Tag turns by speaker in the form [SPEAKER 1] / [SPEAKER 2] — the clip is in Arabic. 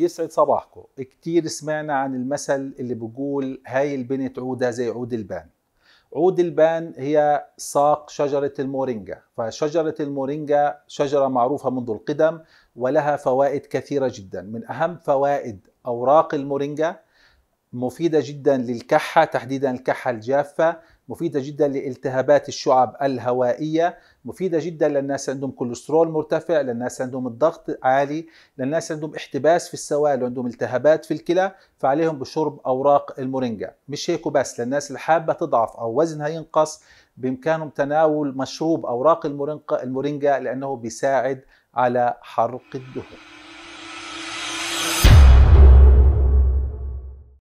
[SPEAKER 1] يسعد صباحكم كتير سمعنا عن المثل اللي بيقول هاي البنت عودة زي عود البان عود البان هي ساق شجرة المورينجا فشجرة المورينجا شجرة معروفة منذ القدم ولها فوائد كثيرة جدا من أهم فوائد أوراق المورينجا مفيدة جدا للكحة تحديدا الكحة الجافة مفيدة جدا لالتهابات الشعب الهوائية مفيدة جدا للناس عندهم كوليسترول مرتفع للناس عندهم الضغط عالي للناس عندهم احتباس في السوائل وعندهم التهابات في الكلى فعليهم بشرب أوراق المورينجا مش هيك وبس للناس اللي حابة تضعف أو وزنها ينقص بإمكانهم تناول مشروب أوراق المورينجا لأنه بيساعد على حرق الدهون